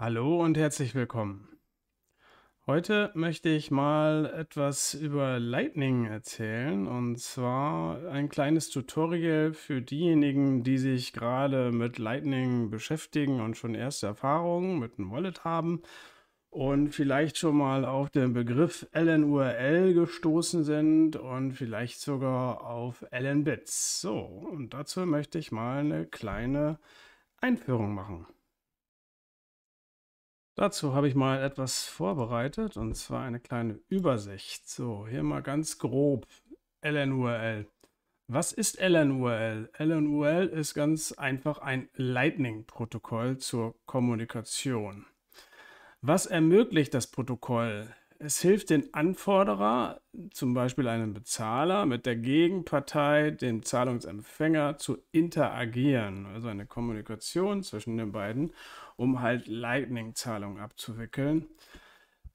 Hallo und herzlich willkommen. Heute möchte ich mal etwas über Lightning erzählen und zwar ein kleines Tutorial für diejenigen, die sich gerade mit Lightning beschäftigen und schon erste Erfahrungen mit einem Wallet haben und vielleicht schon mal auf den Begriff LNURL gestoßen sind und vielleicht sogar auf LNBits. So, und dazu möchte ich mal eine kleine Einführung machen. Dazu habe ich mal etwas vorbereitet und zwar eine kleine Übersicht. So, hier mal ganz grob LNURL. Was ist LNURL? LNURL ist ganz einfach ein Lightning-Protokoll zur Kommunikation. Was ermöglicht das Protokoll? Es hilft den Anforderer, zum Beispiel einem Bezahler, mit der Gegenpartei, dem Zahlungsempfänger, zu interagieren, also eine Kommunikation zwischen den beiden, um halt Lightning-Zahlungen abzuwickeln.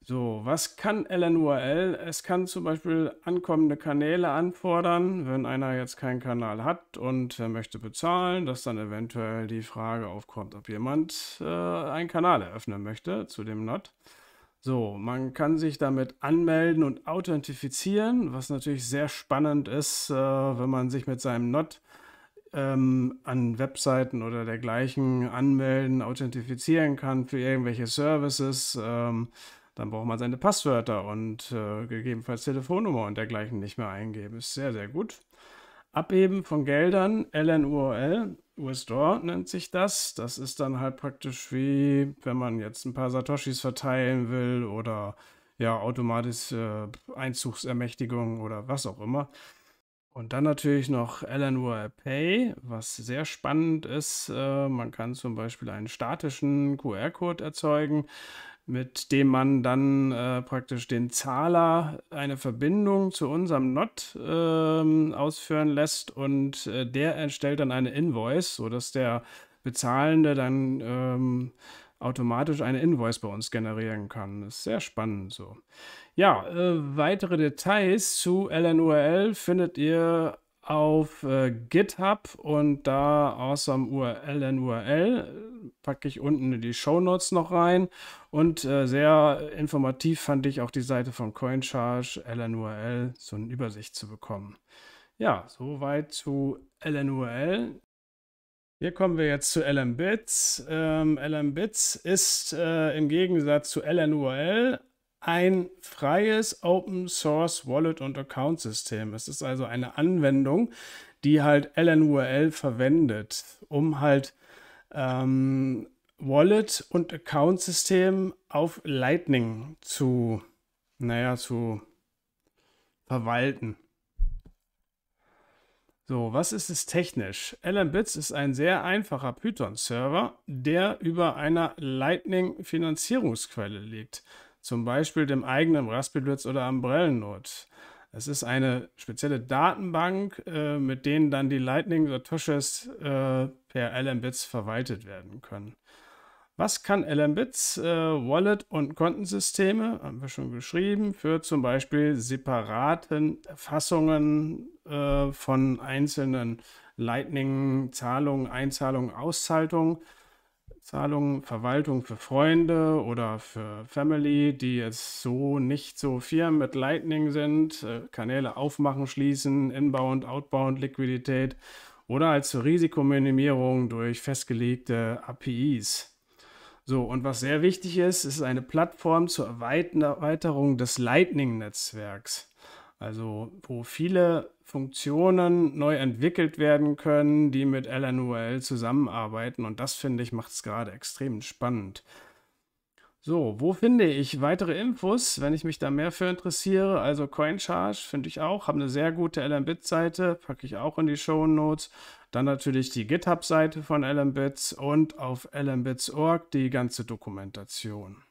So, was kann LNURL? Es kann zum Beispiel ankommende Kanäle anfordern, wenn einer jetzt keinen Kanal hat und möchte bezahlen, dass dann eventuell die Frage aufkommt, ob jemand äh, einen Kanal eröffnen möchte zu dem NOT. So, man kann sich damit anmelden und authentifizieren, was natürlich sehr spannend ist, äh, wenn man sich mit seinem NOT ähm, an Webseiten oder dergleichen anmelden, authentifizieren kann für irgendwelche Services. Ähm, dann braucht man seine Passwörter und äh, gegebenenfalls Telefonnummer und dergleichen nicht mehr eingeben. Ist sehr, sehr gut. Abheben von Geldern, LNURL, USDOR nennt sich das. Das ist dann halt praktisch wie, wenn man jetzt ein paar Satoshis verteilen will oder ja, automatische äh, Einzugsermächtigung oder was auch immer. Und dann natürlich noch Eleanor Pay, was sehr spannend ist. Äh, man kann zum Beispiel einen statischen QR-Code erzeugen, mit dem man dann äh, praktisch den Zahler eine Verbindung zu unserem NOT ähm, ausführen lässt und äh, der erstellt dann eine Invoice, sodass der Bezahlende dann ähm, automatisch eine Invoice bei uns generieren kann. Das ist sehr spannend so. Ja, äh, weitere Details zu LNURL findet ihr auf äh, GitHub und da awesome URL in URL packe ich unten in die Show Notes noch rein und äh, sehr informativ fand ich auch die Seite von CoinCharge LNURL so eine Übersicht zu bekommen. Ja, soweit zu LNURL. Hier kommen wir jetzt zu LMBits. Ähm, LMBits ist äh, im Gegensatz zu LNURL ein freies Open Source Wallet und Account System. Es ist also eine Anwendung, die halt LNURL verwendet, um halt ähm, Wallet und Account System auf Lightning zu, naja, zu verwalten. So, was ist es technisch? LMBits ist ein sehr einfacher Python-Server, der über einer Lightning-Finanzierungsquelle liegt zum Beispiel dem eigenen Raspberry Blitz oder Umbrellennot. Es ist eine spezielle Datenbank, äh, mit denen dann die Lightning Satoshis äh, per LMBits verwaltet werden können. Was kann LMBits, äh, Wallet und Kontensysteme, haben wir schon geschrieben, für zum Beispiel separaten Fassungen äh, von einzelnen Lightning-Zahlungen, Einzahlungen, Auszahlungen Zahlungen, Verwaltung für Freunde oder für Family, die jetzt so nicht so Firmen mit Lightning sind, äh, Kanäle aufmachen, schließen, Inbound, Outbound, Liquidität oder als halt zur Risikominimierung durch festgelegte APIs. So, und was sehr wichtig ist, ist eine Plattform zur Erweiterung des Lightning-Netzwerks. Also wo viele Funktionen neu entwickelt werden können, die mit LNUL zusammenarbeiten. Und das finde ich macht es gerade extrem spannend. So, wo finde ich weitere Infos, wenn ich mich da mehr für interessiere? Also CoinCharge finde ich auch, habe eine sehr gute LMBit-Seite, packe ich auch in die Show Notes. Dann natürlich die GitHub-Seite von LMBits und auf lmbits.org die ganze Dokumentation.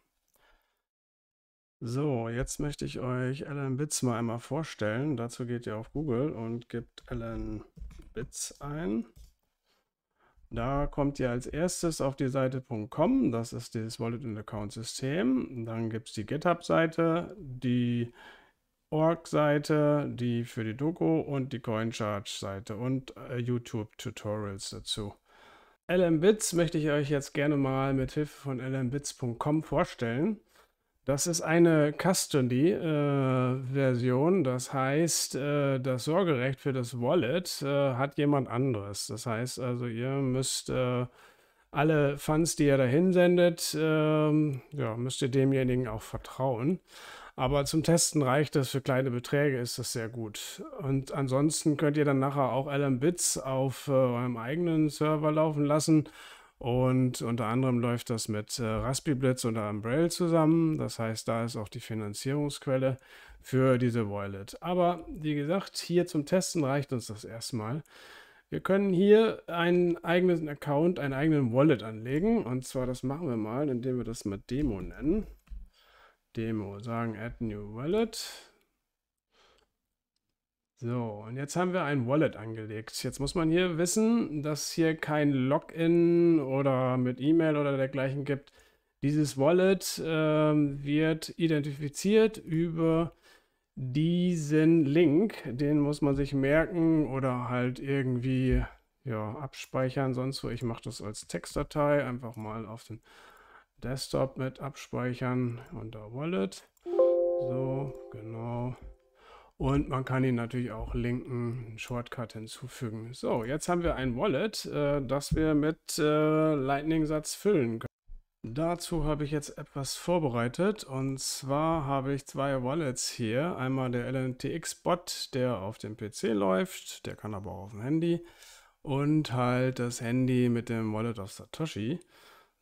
So, jetzt möchte ich euch Alan Bitz mal einmal vorstellen. Dazu geht ihr auf Google und gebt Alan Bitz ein. Da kommt ihr als erstes auf die Seite.com, das ist dieses Wallet and Account System. Dann gibt es die GitHub-Seite, die Org-Seite, die für die Doku und die CoinCharge-Seite und äh, YouTube-Tutorials dazu. LMBits möchte ich euch jetzt gerne mal mit Hilfe von lmbits.com vorstellen. Das ist eine Custody-Version. Äh, das heißt, äh, das Sorgerecht für das Wallet äh, hat jemand anderes. Das heißt also, ihr müsst äh, alle Funds, die ihr da hinsendet, ähm, ja, müsst ihr demjenigen auch vertrauen. Aber zum Testen reicht das, für kleine Beträge ist das sehr gut. Und ansonsten könnt ihr dann nachher auch LM Bits auf äh, eurem eigenen Server laufen lassen und unter anderem läuft das mit äh, Raspberry und Umbrella zusammen. Das heißt, da ist auch die Finanzierungsquelle für diese Wallet. Aber wie gesagt, hier zum Testen reicht uns das erstmal. Wir können hier einen eigenen Account, einen eigenen Wallet anlegen. Und zwar, das machen wir mal, indem wir das mal Demo nennen. Demo, sagen Add New Wallet. So, und jetzt haben wir ein Wallet angelegt. Jetzt muss man hier wissen, dass hier kein Login oder mit E-Mail oder dergleichen gibt. Dieses Wallet äh, wird identifiziert über diesen Link. Den muss man sich merken oder halt irgendwie ja, abspeichern. Sonst wo. Ich mache das als Textdatei. Einfach mal auf den Desktop mit abspeichern unter Wallet. So, genau. Und man kann ihn natürlich auch linken, einen Shortcut hinzufügen. So, jetzt haben wir ein Wallet, äh, das wir mit äh, Lightning-Satz füllen können. Dazu habe ich jetzt etwas vorbereitet und zwar habe ich zwei Wallets hier. Einmal der LNTX-Bot, der auf dem PC läuft, der kann aber auch auf dem Handy und halt das Handy mit dem Wallet of Satoshi.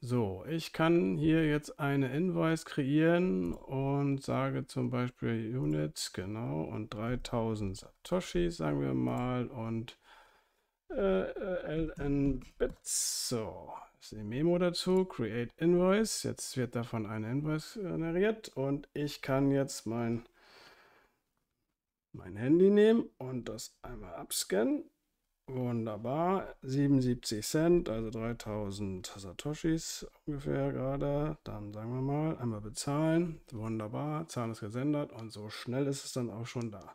So, ich kann hier jetzt eine Invoice kreieren und sage zum Beispiel Units, genau, und 3000 Satoshis, sagen wir mal, und äh, äh LN Bits. So, ist die Memo dazu, Create Invoice. Jetzt wird davon eine Invoice generiert und ich kann jetzt mein, mein Handy nehmen und das einmal abscannen Wunderbar. 77 Cent, also 3000 Satoshis ungefähr gerade. Dann sagen wir mal, einmal bezahlen. Wunderbar. Zahlen ist gesendet und so schnell ist es dann auch schon da.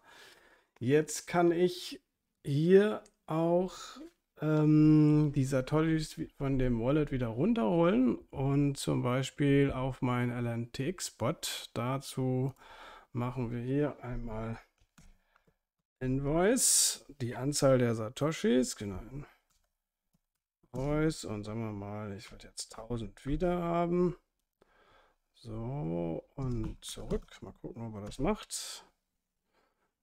Jetzt kann ich hier auch ähm, die Satoshis von dem Wallet wieder runterholen und zum Beispiel auf meinen LNTX-Bot. Dazu machen wir hier einmal Invoice, die Anzahl der Satoshis, genau. Invoice und sagen wir mal, ich würde jetzt 1000 wieder haben. So und zurück. Mal gucken, ob er das macht.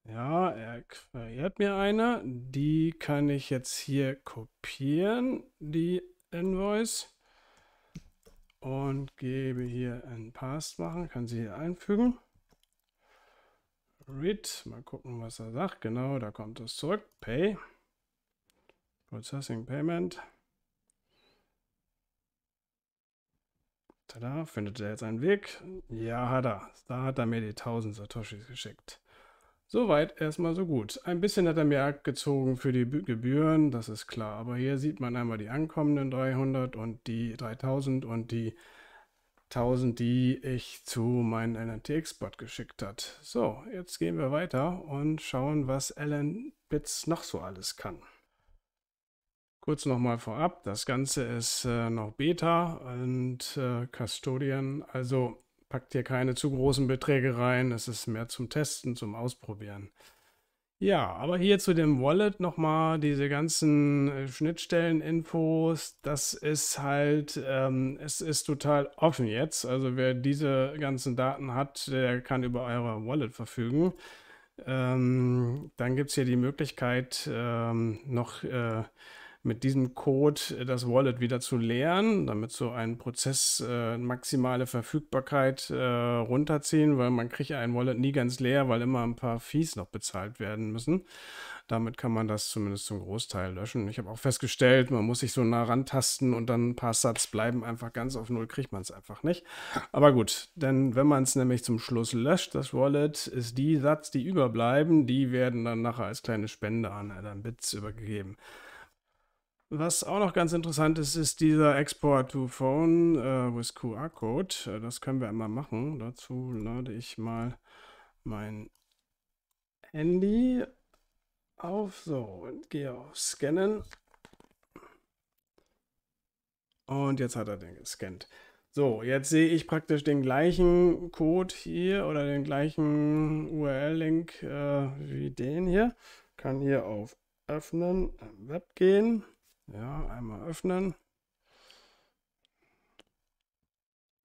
Ja, er kreiert mir eine. Die kann ich jetzt hier kopieren, die Invoice. Und gebe hier ein Past machen, kann sie hier einfügen. Read. Mal gucken, was er sagt. Genau, da kommt es zurück. Pay. Processing Payment. Tada, findet er jetzt einen Weg? Ja, hat er. Da hat er mir die 1000 Satoshis geschickt. Soweit erstmal so gut. Ein bisschen hat er mir abgezogen für die Gebühren, das ist klar. Aber hier sieht man einmal die ankommenden 300 und die 3000 und die 1000, die ich zu meinem LNT-Export geschickt hat. So, jetzt gehen wir weiter und schauen, was LNBits noch so alles kann. Kurz nochmal vorab, das Ganze ist äh, noch Beta und äh, Custodian, also packt hier keine zu großen Beträge rein, es ist mehr zum Testen, zum Ausprobieren. Ja, aber hier zu dem Wallet nochmal diese ganzen äh, Schnittstellen-Infos. Das ist halt, ähm, es ist total offen jetzt. Also wer diese ganzen Daten hat, der kann über eure Wallet verfügen. Ähm, dann gibt es hier die Möglichkeit, ähm, noch äh, mit diesem Code äh, das Wallet wieder zu leeren, damit so ein Prozess äh, maximale Verfügbarkeit äh, runterziehen, weil man kriegt ein Wallet nie ganz leer, weil immer ein paar Fees noch bezahlt werden müssen. Damit kann man das zumindest zum Großteil löschen. Ich habe auch festgestellt, man muss sich so nah rantasten und dann ein paar Satz bleiben einfach ganz auf Null, kriegt man es einfach nicht. Aber gut, denn wenn man es nämlich zum Schluss löscht, das Wallet, ist die Satz, die überbleiben, die werden dann nachher als kleine Spende an Adam Bits übergegeben. Was auch noch ganz interessant ist, ist dieser Export to Phone äh, with QR-Code. Äh, das können wir einmal machen. Dazu lade ich mal mein Handy auf. So, und gehe auf Scannen. Und jetzt hat er den gescannt. So, jetzt sehe ich praktisch den gleichen Code hier oder den gleichen URL-Link äh, wie den hier. Kann hier auf Öffnen Web gehen. Ja, einmal öffnen.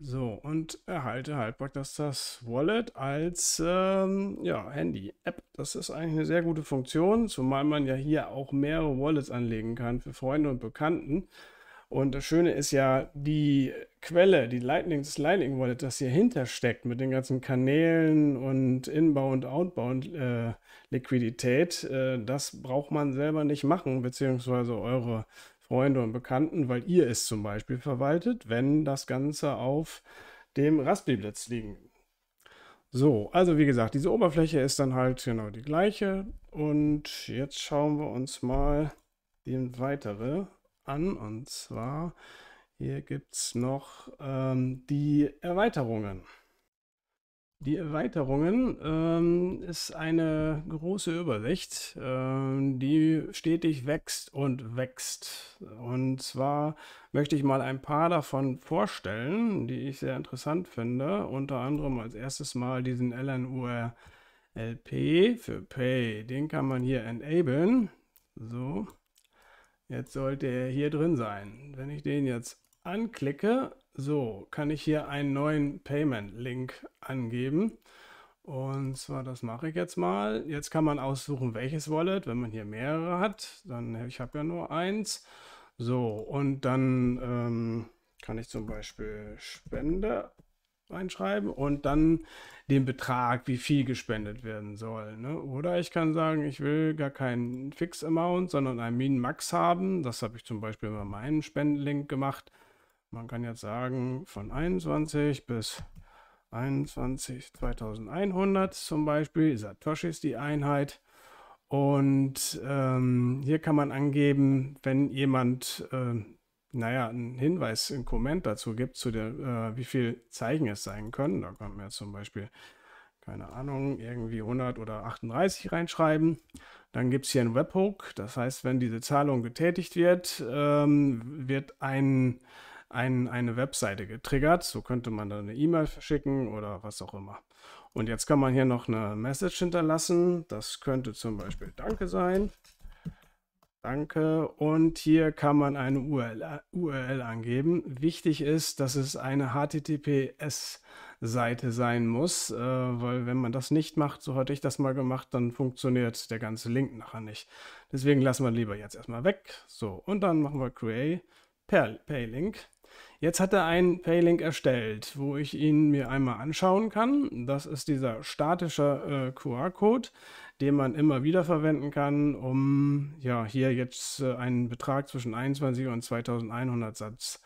So, und erhalte halt praktisch das Wallet als ähm, ja, Handy-App. Das ist eigentlich eine sehr gute Funktion, zumal man ja hier auch mehrere Wallets anlegen kann für Freunde und Bekannten. Und das Schöne ist ja, die Quelle, die Lightning, das Lightning Wallet, das hier hintersteckt mit den ganzen Kanälen und Inbound, Outbound äh, Liquidität, äh, das braucht man selber nicht machen, beziehungsweise eure Freunde und Bekannten, weil ihr es zum Beispiel verwaltet, wenn das Ganze auf dem Raspberry Blitz liegen so, also wie gesagt, diese Oberfläche ist dann halt genau die gleiche. Und jetzt schauen wir uns mal den weiteren an. Und zwar hier gibt es noch ähm, die Erweiterungen. Die Erweiterungen ähm, ist eine große Übersicht, ähm, die stetig wächst und wächst. Und zwar möchte ich mal ein paar davon vorstellen, die ich sehr interessant finde. Unter anderem als erstes mal diesen LNURLP für Pay. Den kann man hier enablen. So. Jetzt sollte er hier drin sein. Wenn ich den jetzt anklicke, so kann ich hier einen neuen Payment-Link angeben. Und zwar, das mache ich jetzt mal. Jetzt kann man aussuchen, welches Wallet, wenn man hier mehrere hat. Dann, ich habe ja nur eins. So, und dann ähm, kann ich zum Beispiel Spende reinschreiben und dann den Betrag, wie viel gespendet werden soll. Ne? Oder ich kann sagen, ich will gar keinen Fix-Amount, sondern einen Min-Max haben. Das habe ich zum Beispiel bei meinem Spendenlink gemacht. Man kann jetzt sagen, von 21 bis 21, 2100 zum Beispiel, Satoshi ist die Einheit. Und ähm, hier kann man angeben, wenn jemand äh, naja, einen Hinweis, einen Komment dazu gibt, zu der, äh, wie viel Zeichen es sein können. Da kann man wir zum Beispiel, keine Ahnung, irgendwie 100 oder 38 reinschreiben. Dann gibt es hier einen Webhook. Das heißt, wenn diese Zahlung getätigt wird, ähm, wird ein, ein, eine Webseite getriggert. So könnte man dann eine E-Mail verschicken oder was auch immer. Und jetzt kann man hier noch eine Message hinterlassen. Das könnte zum Beispiel Danke sein. Danke. Und hier kann man eine URL, URL angeben. Wichtig ist, dass es eine HTTPS-Seite sein muss, äh, weil wenn man das nicht macht, so hatte ich das mal gemacht, dann funktioniert der ganze Link nachher nicht. Deswegen lassen wir lieber jetzt erstmal weg. So, und dann machen wir Create per Paylink. Jetzt hat er einen Paylink erstellt, wo ich ihn mir einmal anschauen kann. Das ist dieser statische äh, QR-Code, den man immer wieder verwenden kann, um ja hier jetzt äh, einen Betrag zwischen 21 und 2100 Satz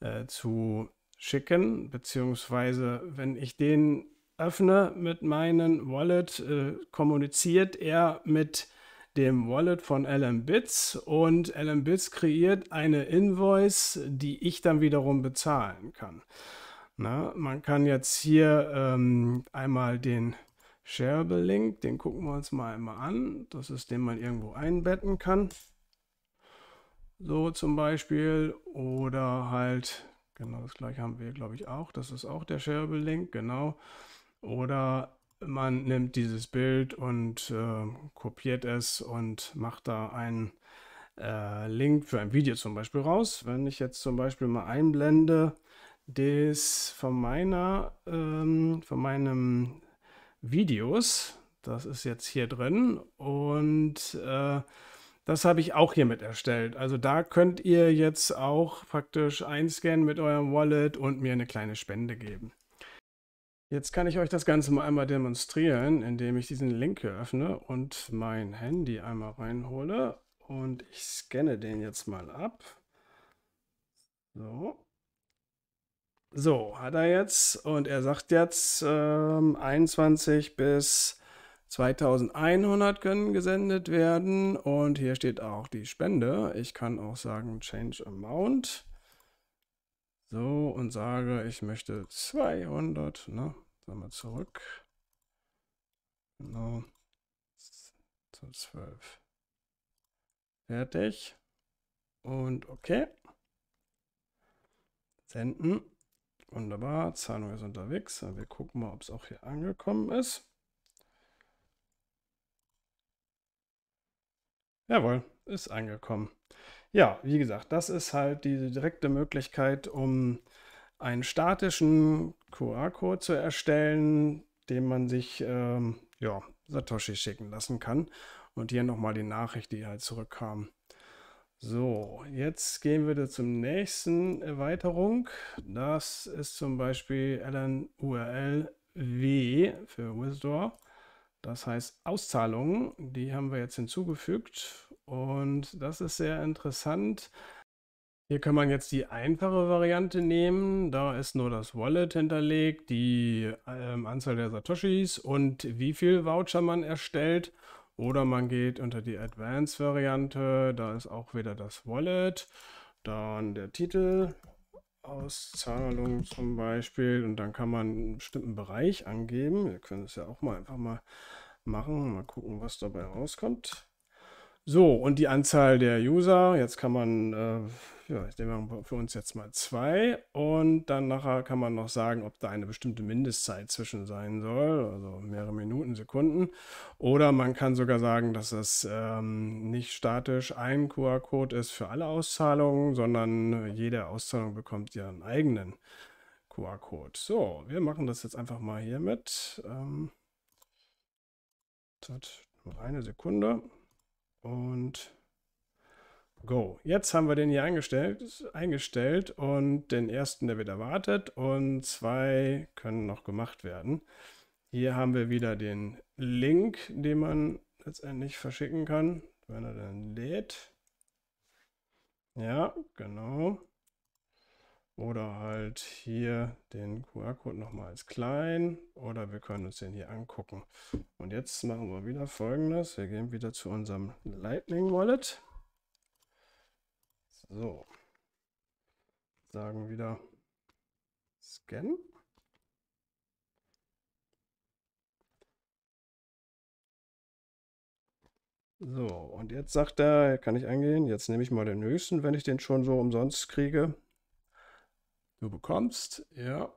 äh, zu schicken, beziehungsweise wenn ich den öffne mit meinem Wallet, äh, kommuniziert er mit dem Wallet von LMBits und LMBits kreiert eine Invoice, die ich dann wiederum bezahlen kann. Na, man kann jetzt hier ähm, einmal den Shareable Link, den gucken wir uns mal einmal an. Das ist den man irgendwo einbetten kann. So zum Beispiel oder halt genau das gleiche haben wir glaube ich auch. Das ist auch der Shareable Link, genau. Oder man nimmt dieses Bild und äh, kopiert es und macht da einen äh, Link für ein Video zum Beispiel raus. Wenn ich jetzt zum Beispiel mal einblende, das von meiner, ähm, von meinem Videos, das ist jetzt hier drin und äh, das habe ich auch hiermit erstellt. Also da könnt ihr jetzt auch praktisch einscannen mit eurem Wallet und mir eine kleine Spende geben. Jetzt kann ich euch das Ganze mal einmal demonstrieren, indem ich diesen Link hier öffne und mein Handy einmal reinhole. Und ich scanne den jetzt mal ab. So. So, hat er jetzt. Und er sagt jetzt, ähm, 21 bis 2100 können gesendet werden. Und hier steht auch die Spende. Ich kann auch sagen Change Amount. So, und sage, ich möchte 200, ne? Sagen wir zurück. Genau. Zu 12. Fertig. Und okay. Senden. Wunderbar, Zahlung ist unterwegs. Wir gucken mal, ob es auch hier angekommen ist. Jawohl, ist angekommen. Ja, wie gesagt, das ist halt die direkte Möglichkeit, um einen statischen QR-Code zu erstellen, den man sich ähm, ja, Satoshi schicken lassen kann. Und hier nochmal die Nachricht, die halt zurückkam. So, jetzt gehen wir zum nächsten Erweiterung. Das ist zum Beispiel LNURLW für Withdraw. Das heißt Auszahlungen. Die haben wir jetzt hinzugefügt und das ist sehr interessant. Hier kann man jetzt die einfache Variante nehmen. Da ist nur das Wallet hinterlegt, die ähm, Anzahl der Satoshis und wie viel Voucher man erstellt. Oder man geht unter die Advanced-Variante. Da ist auch wieder das Wallet. Dann der Titel, Auszahlung zum Beispiel. Und dann kann man einen bestimmten Bereich angeben. Wir können es ja auch mal einfach mal machen. Mal gucken, was dabei rauskommt. So, und die Anzahl der User, jetzt kann man, äh, ja, ich denke für uns jetzt mal zwei. Und dann nachher kann man noch sagen, ob da eine bestimmte Mindestzeit zwischen sein soll, also mehrere Minuten, Sekunden. Oder man kann sogar sagen, dass es ähm, nicht statisch ein QR-Code ist für alle Auszahlungen, sondern jede Auszahlung bekommt ihren eigenen QR-Code. So, wir machen das jetzt einfach mal hier mit. Ähm, eine Sekunde und Go. Jetzt haben wir den hier eingestellt, eingestellt und den ersten, der wird erwartet und zwei können noch gemacht werden. Hier haben wir wieder den Link, den man letztendlich verschicken kann, wenn er dann lädt. Ja, genau oder halt hier den QR-Code nochmal als klein oder wir können uns den hier angucken. Und jetzt machen wir wieder folgendes. Wir gehen wieder zu unserem Lightning Wallet. So. Sagen wieder Scan. So, und jetzt sagt er, kann ich eingehen, jetzt nehme ich mal den höchsten, wenn ich den schon so umsonst kriege. Du bekommst, ja.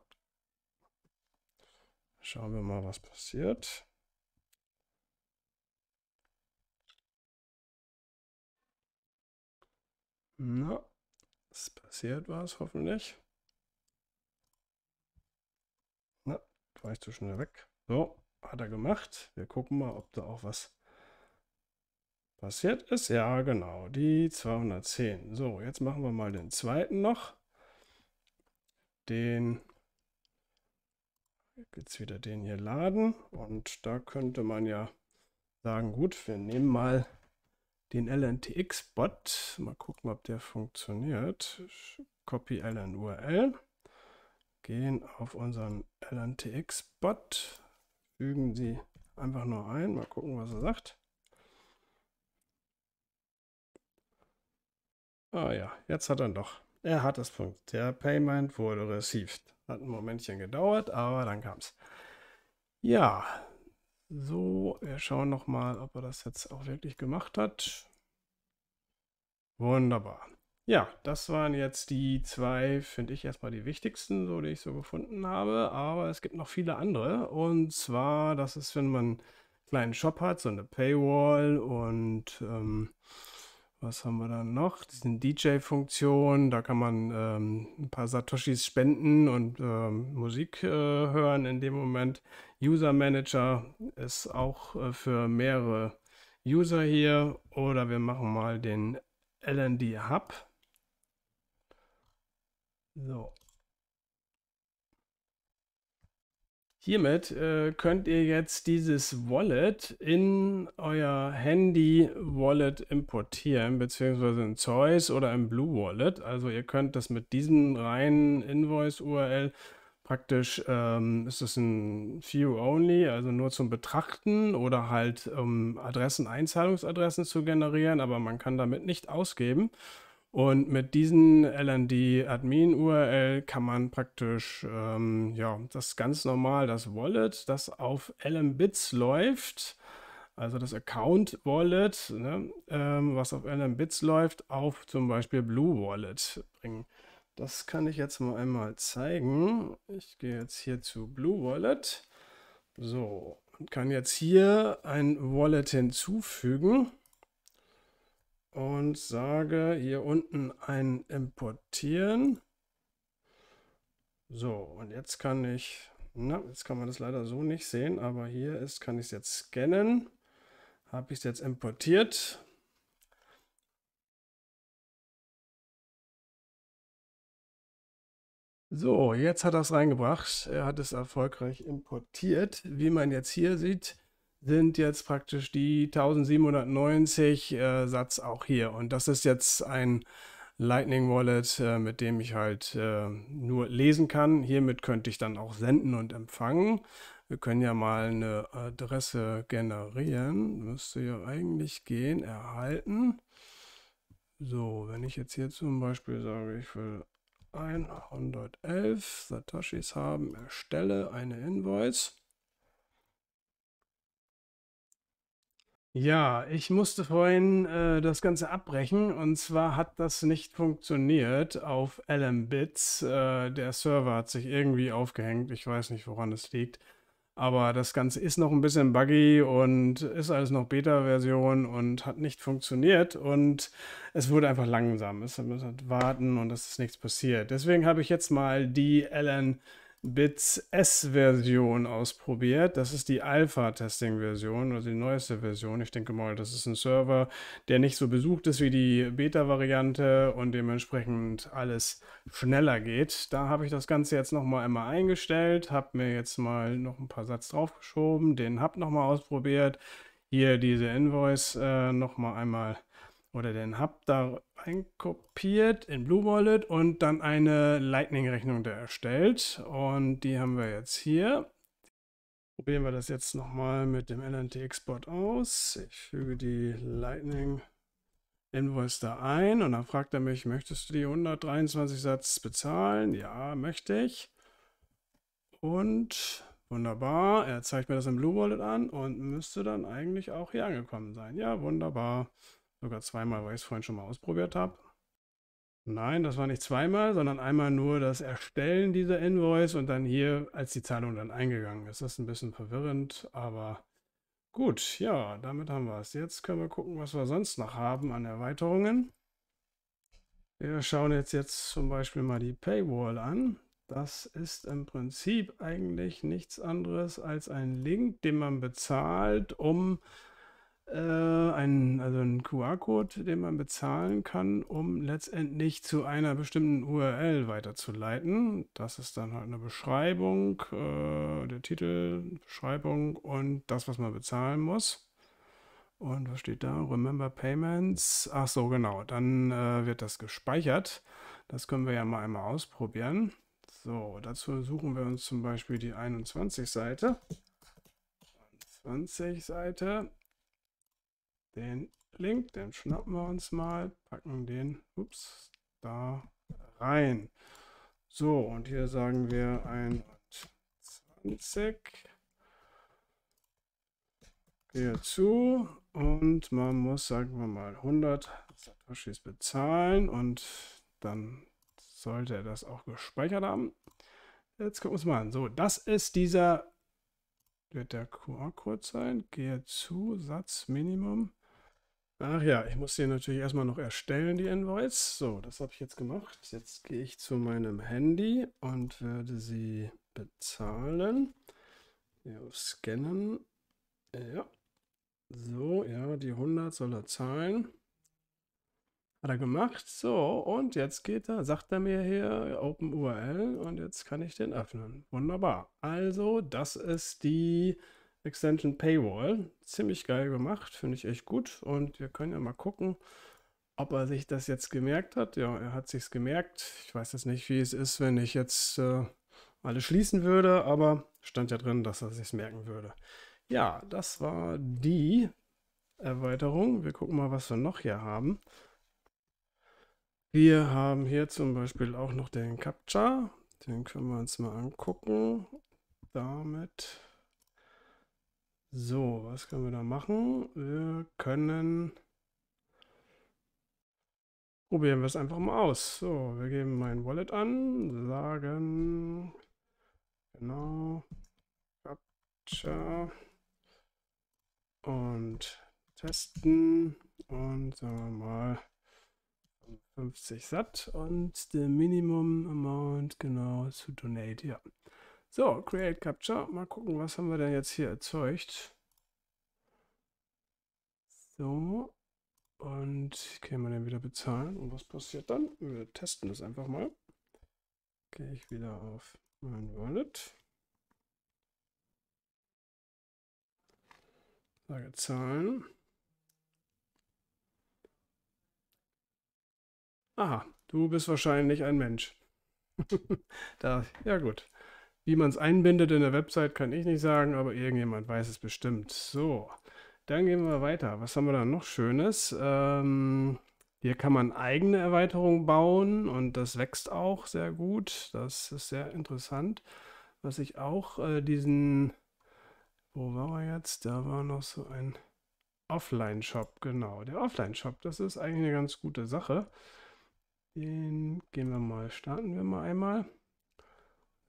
Schauen wir mal, was passiert. Na, es passiert was, hoffentlich. Na, war ich zu schnell weg. So, hat er gemacht. Wir gucken mal, ob da auch was passiert ist. Ja, genau, die 210. So, jetzt machen wir mal den zweiten noch den jetzt wieder den hier laden und da könnte man ja sagen, gut, wir nehmen mal den LNTX-Bot, mal gucken, ob der funktioniert. Copy LN URL, gehen auf unseren LNTX-Bot, fügen sie einfach nur ein, mal gucken, was er sagt. Ah ja, jetzt hat er doch. Er hat das Punkt. Der Payment wurde received. Hat ein Momentchen gedauert, aber dann kam es. Ja, so, wir schauen nochmal, ob er das jetzt auch wirklich gemacht hat. Wunderbar. Ja, das waren jetzt die zwei, finde ich erstmal die wichtigsten, so die ich so gefunden habe. Aber es gibt noch viele andere. Und zwar, das ist, wenn man einen kleinen Shop hat, so eine Paywall und ähm, was haben wir dann noch? Das sind DJ-Funktionen, da kann man ähm, ein paar Satoshis spenden und ähm, Musik äh, hören in dem Moment. User Manager ist auch äh, für mehrere User hier. Oder wir machen mal den LND Hub. So, Hiermit äh, könnt ihr jetzt dieses Wallet in euer Handy-Wallet importieren, beziehungsweise in Zeus oder im Blue Wallet. Also ihr könnt das mit diesem reinen Invoice-URL praktisch, ähm, ist es ein View-Only, also nur zum Betrachten oder halt um ähm, Adressen, Einzahlungsadressen zu generieren, aber man kann damit nicht ausgeben. Und mit diesen lnd admin url kann man praktisch ähm, ja, das ganz normal, das Wallet, das auf LMBits läuft, also das Account Wallet, ne, ähm, was auf LMBits läuft, auf zum Beispiel Blue Wallet bringen. Das kann ich jetzt mal einmal zeigen. Ich gehe jetzt hier zu Blue Wallet. So, und kann jetzt hier ein Wallet hinzufügen und sage hier unten ein Importieren. So, und jetzt kann ich, na, jetzt kann man das leider so nicht sehen, aber hier ist, kann ich es jetzt scannen. Habe ich es jetzt importiert. So, jetzt hat er es reingebracht. Er hat es erfolgreich importiert. Wie man jetzt hier sieht, sind jetzt praktisch die 1790 äh, Satz auch hier. Und das ist jetzt ein Lightning Wallet, äh, mit dem ich halt äh, nur lesen kann. Hiermit könnte ich dann auch senden und empfangen. Wir können ja mal eine Adresse generieren. Müsste ja eigentlich gehen, erhalten. So, wenn ich jetzt hier zum Beispiel sage, ich will 111 Satoshis haben, erstelle eine Invoice. Ja, ich musste vorhin äh, das Ganze abbrechen und zwar hat das nicht funktioniert auf LMBits. Äh, der Server hat sich irgendwie aufgehängt. Ich weiß nicht, woran es liegt. Aber das Ganze ist noch ein bisschen buggy und ist alles noch Beta-Version und hat nicht funktioniert und es wurde einfach langsam. Es hat warten und es ist nichts passiert. Deswegen habe ich jetzt mal die LMBits. Bits S-Version ausprobiert. Das ist die Alpha-Testing-Version, also die neueste Version. Ich denke mal, das ist ein Server, der nicht so besucht ist wie die Beta-Variante und dementsprechend alles schneller geht. Da habe ich das Ganze jetzt nochmal einmal eingestellt, habe mir jetzt mal noch ein paar Satz draufgeschoben, den Hub nochmal ausprobiert, hier diese Invoice äh, nochmal einmal oder den Hub da einkopiert in Blue Wallet und dann eine Lightning-Rechnung erstellt. Und die haben wir jetzt hier. Probieren wir das jetzt nochmal mit dem LNT-Export aus. Ich füge die Lightning Invoice da ein und dann fragt er mich, möchtest du die 123 Satz bezahlen? Ja, möchte ich. Und wunderbar, er zeigt mir das im Blue Wallet an und müsste dann eigentlich auch hier angekommen sein. Ja, wunderbar. Sogar zweimal, weil ich es vorhin schon mal ausprobiert habe. Nein, das war nicht zweimal, sondern einmal nur das Erstellen dieser Invoice und dann hier, als die Zahlung dann eingegangen ist. Das ist ein bisschen verwirrend, aber gut, ja, damit haben wir es. Jetzt können wir gucken, was wir sonst noch haben an Erweiterungen. Wir schauen jetzt, jetzt zum Beispiel mal die Paywall an. Das ist im Prinzip eigentlich nichts anderes als ein Link, den man bezahlt, um äh, ein, also einen QR-Code, den man bezahlen kann, um letztendlich zu einer bestimmten URL weiterzuleiten. Das ist dann halt eine Beschreibung, äh, der Titel, Beschreibung und das, was man bezahlen muss. Und was steht da? Remember Payments. Ach so, genau. Dann äh, wird das gespeichert. Das können wir ja mal einmal ausprobieren. So, dazu suchen wir uns zum Beispiel die 21-Seite. 20-Seite den Link, den schnappen wir uns mal, packen den, ups, da rein. So, und hier sagen wir 21. Gehe zu und man muss, sagen wir mal, 100 Satoshis bezahlen und dann sollte er das auch gespeichert haben. Jetzt gucken wir uns mal an. So, das ist dieser, wird der QR-Code sein. Gehe zu, Satz, Minimum. Ach ja, ich muss hier natürlich erstmal noch erstellen, die Invoice. So, das habe ich jetzt gemacht. Jetzt gehe ich zu meinem Handy und werde sie bezahlen. Hier Scannen. Ja. So, ja, die 100 soll er zahlen. Hat er gemacht. So, und jetzt geht er, sagt er mir hier Open URL und jetzt kann ich den öffnen. Wunderbar. Also, das ist die Extension Paywall. Ziemlich geil gemacht, finde ich echt gut. Und wir können ja mal gucken, ob er sich das jetzt gemerkt hat. Ja, er hat sich's gemerkt. Ich weiß jetzt nicht, wie es ist, wenn ich jetzt äh, alle schließen würde, aber stand ja drin, dass er sich's merken würde. Ja, das war die Erweiterung. Wir gucken mal, was wir noch hier haben. Wir haben hier zum Beispiel auch noch den CAPTCHA. Den können wir uns mal angucken. Damit so, was können wir da machen? Wir können... Probieren wir es einfach mal aus. So, wir geben mein Wallet an, sagen... Genau. Captcha. Und testen. Und sagen wir mal 50 satt. Und der Minimum Amount, genau, zu donate, ja. So, Create Capture. Mal gucken, was haben wir denn jetzt hier erzeugt. So. Und können wir dann wieder bezahlen. Und was passiert dann? Wir testen das einfach mal. Gehe ich wieder auf mein Wallet. Sage Zahlen. Aha, du bist wahrscheinlich ein Mensch. da, ja gut. Wie man es einbindet in der Website, kann ich nicht sagen, aber irgendjemand weiß es bestimmt. So, dann gehen wir weiter. Was haben wir da noch Schönes? Ähm, hier kann man eigene Erweiterungen bauen und das wächst auch sehr gut. Das ist sehr interessant. Was ich auch äh, diesen, wo war er jetzt? Da war noch so ein Offline-Shop, genau. Der Offline-Shop, das ist eigentlich eine ganz gute Sache. Den gehen wir mal, starten wir mal einmal.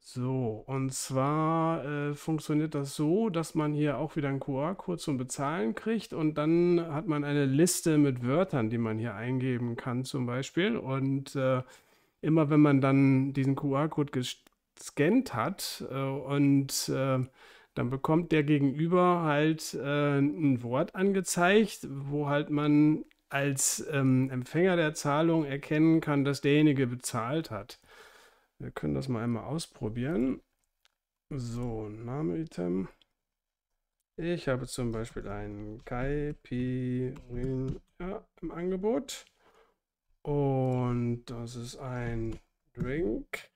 So, und zwar äh, funktioniert das so, dass man hier auch wieder einen QR-Code zum Bezahlen kriegt und dann hat man eine Liste mit Wörtern, die man hier eingeben kann zum Beispiel. Und äh, immer wenn man dann diesen QR-Code gescannt hat äh, und äh, dann bekommt der Gegenüber halt äh, ein Wort angezeigt, wo halt man als ähm, Empfänger der Zahlung erkennen kann, dass derjenige bezahlt hat. Wir können das mal einmal ausprobieren. So, Name-Item. Ich habe zum Beispiel ein Caipirinha ja, im Angebot. Und das ist ein Drink.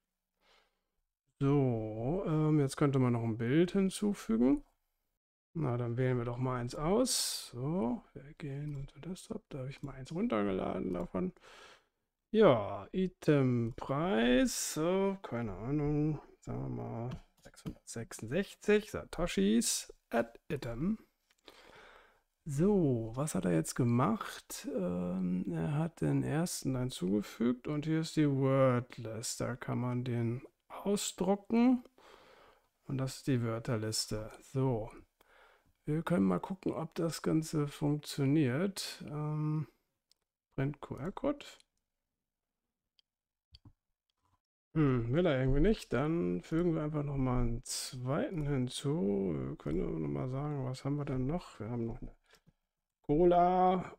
So, ähm, jetzt könnte man noch ein Bild hinzufügen. Na, dann wählen wir doch mal eins aus. So, wir gehen unter Desktop. Da habe ich mal eins runtergeladen davon. Ja, Itempreis, so, äh, keine Ahnung, sagen wir mal 666 Satoshis at Item. So, was hat er jetzt gemacht? Ähm, er hat den ersten hinzugefügt und hier ist die Wordlist. Da kann man den ausdrucken und das ist die Wörterliste. So, wir können mal gucken, ob das Ganze funktioniert. Ähm, Print QR-Code. Hm, will er irgendwie nicht, dann fügen wir einfach noch mal einen zweiten hinzu. Wir können wir noch mal sagen, was haben wir denn noch? Wir haben noch eine Cola.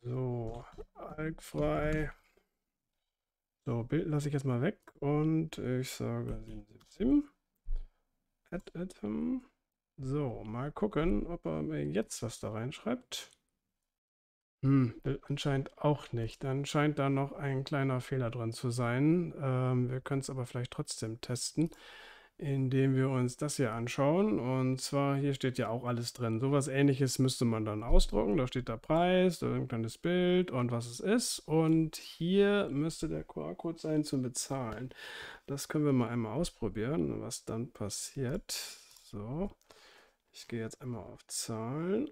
So, alkfrei. So, Bild lasse ich jetzt mal weg und ich sage 777. Add item. So, mal gucken, ob er mir jetzt was da reinschreibt. Hm, äh, anscheinend auch nicht. Dann scheint da noch ein kleiner Fehler drin zu sein. Ähm, wir können es aber vielleicht trotzdem testen, indem wir uns das hier anschauen. Und zwar, hier steht ja auch alles drin. So was ähnliches müsste man dann ausdrucken. Da steht der Preis, da ein kleines Bild und was es ist. Und hier müsste der QR-Code sein zum Bezahlen. Das können wir mal einmal ausprobieren, was dann passiert. So, ich gehe jetzt einmal auf Zahlen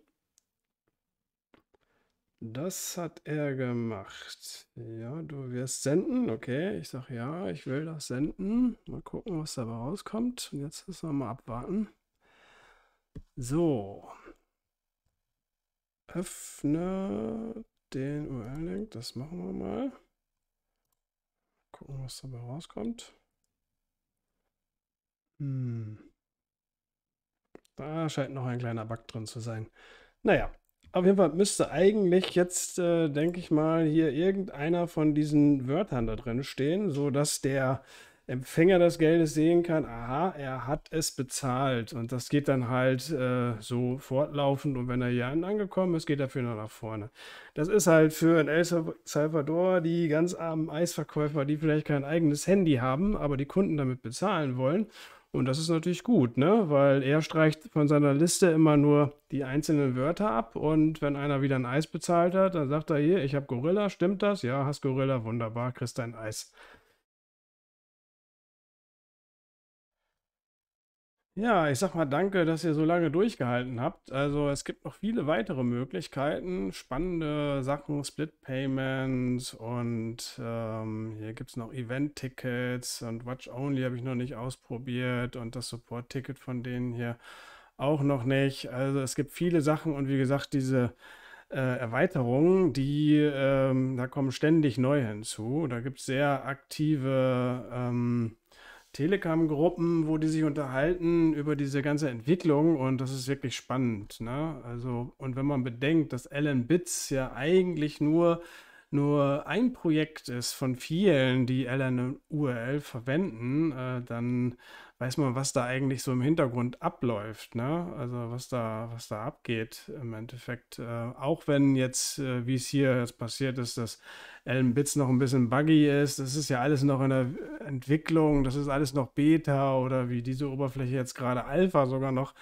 das hat er gemacht. Ja, du wirst senden. Okay, ich sage ja, ich will das senden. Mal gucken, was dabei rauskommt. Und jetzt müssen wir mal abwarten. So. Öffne den URL-Link. Das machen wir mal. Gucken, was dabei rauskommt. Hm. Da scheint noch ein kleiner Bug drin zu sein. Naja. Auf jeden Fall müsste eigentlich jetzt, äh, denke ich mal, hier irgendeiner von diesen Wörtern da drin stehen, sodass der Empfänger des Geldes sehen kann, aha, er hat es bezahlt. Und das geht dann halt äh, so fortlaufend. Und wenn er hier angekommen ist, geht er für noch nach vorne. Das ist halt für in El Salvador die ganz armen Eisverkäufer, die vielleicht kein eigenes Handy haben, aber die Kunden damit bezahlen wollen. Und das ist natürlich gut, ne? weil er streicht von seiner Liste immer nur die einzelnen Wörter ab und wenn einer wieder ein Eis bezahlt hat, dann sagt er hier, ich habe Gorilla, stimmt das? Ja, hast Gorilla, wunderbar, kriegst dein Eis. Ja, ich sag mal danke, dass ihr so lange durchgehalten habt. Also es gibt noch viele weitere Möglichkeiten, spannende Sachen, Split Payments und ähm, hier gibt es noch Event-Tickets und Watch Only habe ich noch nicht ausprobiert und das Support-Ticket von denen hier auch noch nicht. Also es gibt viele Sachen und wie gesagt, diese äh, Erweiterungen, die, ähm, da kommen ständig neu hinzu. Da gibt es sehr aktive... Ähm, Telegram-Gruppen, wo die sich unterhalten über diese ganze Entwicklung und das ist wirklich spannend. Ne? Also, und wenn man bedenkt, dass Alan Bits ja eigentlich nur, nur ein Projekt ist von vielen, die Alan URL verwenden, äh, dann weiß man, was da eigentlich so im Hintergrund abläuft, ne? Also was da, was da abgeht im Endeffekt. Äh, auch wenn jetzt, äh, wie es hier jetzt passiert ist, dass Ellen Bits noch ein bisschen buggy ist, das ist ja alles noch in der Entwicklung, das ist alles noch Beta oder wie diese Oberfläche jetzt gerade Alpha sogar noch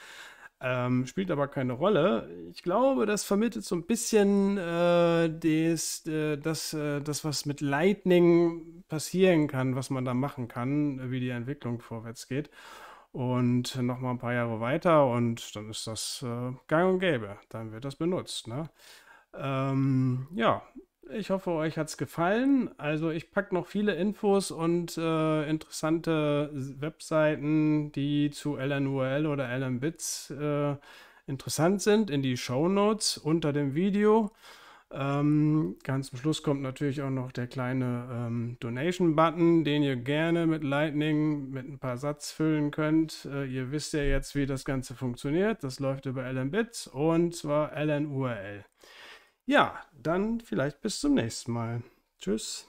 ähm, spielt aber keine Rolle. Ich glaube, das vermittelt so ein bisschen äh, des, äh, das, äh, das, was mit Lightning passieren kann, was man da machen kann, wie die Entwicklung vorwärts geht. Und nochmal ein paar Jahre weiter und dann ist das äh, gang und gäbe. Dann wird das benutzt. Ne? Ähm, ja, ich hoffe, euch hat es gefallen. Also ich packe noch viele Infos und äh, interessante Webseiten, die zu LNURL oder LNBits äh, interessant sind, in die Show Notes unter dem Video. Ähm, ganz zum Schluss kommt natürlich auch noch der kleine ähm, Donation-Button, den ihr gerne mit Lightning mit ein paar Satz füllen könnt. Äh, ihr wisst ja jetzt, wie das Ganze funktioniert. Das läuft über LNBits und zwar LNURL. Ja, dann vielleicht bis zum nächsten Mal. Tschüss.